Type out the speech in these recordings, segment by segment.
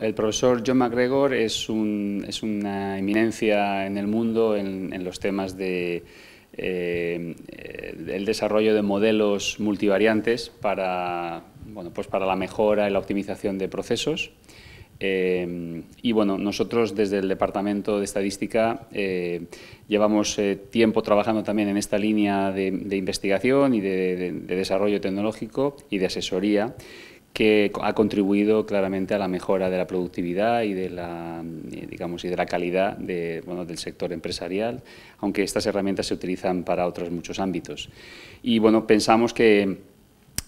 El profesor John McGregor es, una eminencia en el mundo en, los temas del eh, desarrollo de modelos multivariantes para, bueno, pues para la mejora y la optimización de procesos. Eh, y bueno, nosotros desde el Departamento de Estadística eh, llevamos tiempo trabajando también en esta línea de, investigación y de desarrollo tecnológico y de asesoría que ha contribuido claramente a la mejora de la productividad y de la, eh, digamos, y de la calidad de, bueno, del sector empresarial, aunque estas herramientas se utilizan para otros muchos ámbitos. Y bueno, pensamos que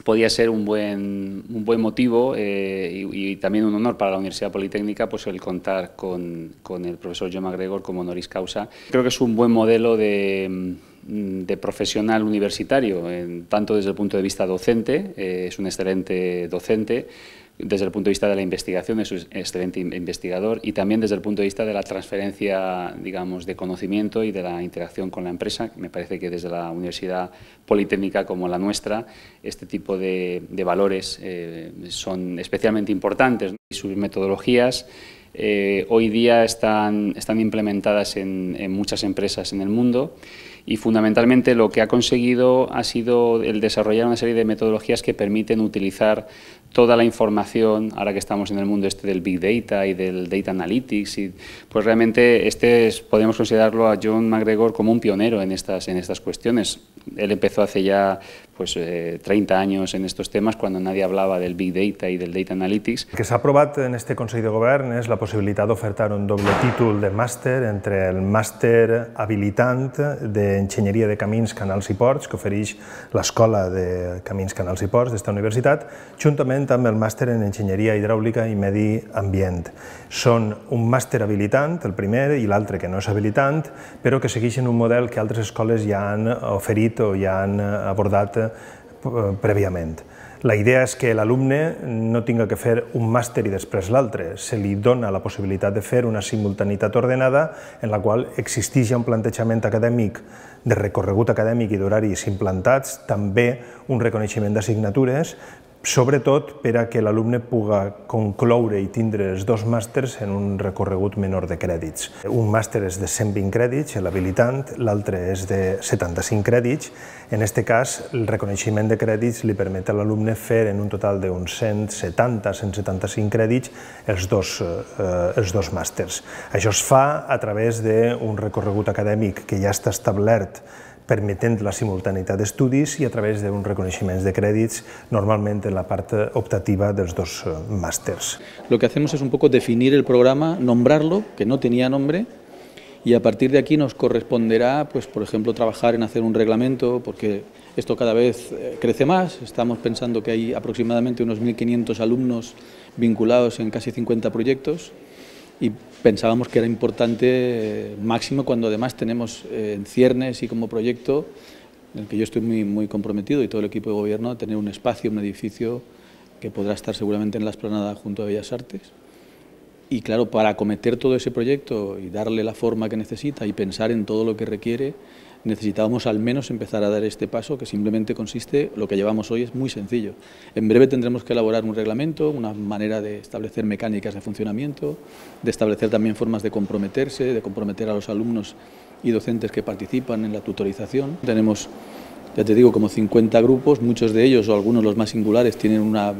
podía ser un buen, un buen motivo eh, y, también un honor para la Universidad Politécnica pues, el contar con, con el profesor John McGregor como honoris causa. Creo que es un buen modelo de Mm, de profesional universitario, tanto desde el punto de vista docente, eh, es un excelente docente, desde el punto de vista de la investigación, es un excelente investigador, y también desde el punto de vista de la transferencia, de conocimiento y de la interacción con la empresa. Me parece que desde la Universidad Politécnica como la nuestra, este tipo de, valores eh, son especialmente importantes. Y sus metodologías eh, hoy día están, implementadas en muchas empresas en el mundo, y fundamentalmente lo que ha conseguido ha sido el desarrollar una serie de metodologías que permiten utilizar toda la información, ahora que estamos en el mundo este del Big Data y del Data Analytics, y pues realmente este podemos considerarlo a John McGregor como un pionero estas, en estas cuestiones. él empezó hace ya pues, eh, 30 años en estos temas, cuando nadie hablaba del Big Data y del Data Analytics. El que s'ha aprovat en este Consell de Govern és la possibilitat d'ofertar un doble títol de màster entre el màster habilitant d'Enginyeria de Camins, Canals i Ports, que ofereix l'Escola de Camins, Canals i Ports d'esta universitat, juntament amb el màster en Enginyeria Hidràulica i Medi Ambient. Són un màster habilitant, el primer, i l'altre que no és habilitant, però que segueixen un model que altres escoles ja han oferit o ja han abordat eh, prèviament. La idea és que l'alumne no tinga que fer un màster i després l'altre. Se li dona la possibilitat de fer una simultaneïtat ordenada en la qual existeix un plantejament acadèmic de recorregut acadèmic i d'horaris implantats, també un reconeixement d'assignatures, sobretot per a que l'alumne puga concloure i tindre els dos màsters en un recorregut menor de crèdits. Un màster és de 120 crèdits, l'habilitant, l'altre és de 75 crèdits. En aquest cas, el reconeixement de crèdits li permet a l'alumne fer en un total d'uns 170-175 crèdits els dos, eh, els dos màsters. Això es fa a través d'un recorregut acadèmic que ja està establert permitiendo la de estudios y a través de un reconocimiento de créditos, normalmente en la parte optativa de los dos eh, másteres. Lo que hacemos es un poco definir el programa, nombrarlo, que no tenía nombre, y a partir de aquí nos corresponderá, pues, por ejemplo, trabajar en hacer un reglamento, porque esto cada vez eh, crece más. Estamos pensando que hay aproximadamente unos 1.500 alumnos vinculados en casi 50 proyectos y pensábamos que era importante, eh, máximo cuando además tenemos eh, en ciernes y como proyecto, en el que yo estoy muy, comprometido y todo el equipo de gobierno, tener un espacio, un edificio que podrá estar seguramente en la esplanada junto a Bellas Artes. Y claro, para acometer todo ese proyecto y darle la forma que necesita y pensar en todo lo que requiere, necesitábamos al menos empezar a dar este paso que simplemente consiste, lo que llevamos hoy es muy sencillo. En breve tendremos que elaborar un reglamento, una manera de establecer mecánicas de funcionamiento, de establecer también formas de comprometerse, de comprometer a los alumnos y docentes que participan en la tutorización. Tenemos ya te digo, como 50 grupos, muchos de ellos o algunos los más singulares tienen una eh,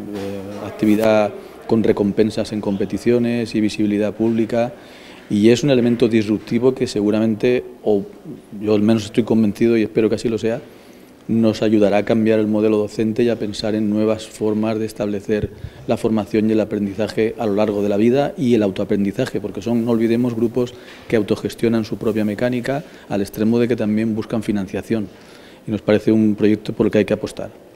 actividad con recompensas en competiciones y visibilidad pública y es un elemento disruptivo que seguramente, o yo al menos estoy convencido y espero que así lo sea, nos ayudará a cambiar el modelo docente y a pensar en nuevas formas de establecer la formación y el aprendizaje a lo largo de la vida y el autoaprendizaje, porque son, no olvidemos, grupos que autogestionan su propia mecánica al extremo de que también buscan financiación. Y nos parece un proyecto por el que hay que apostar.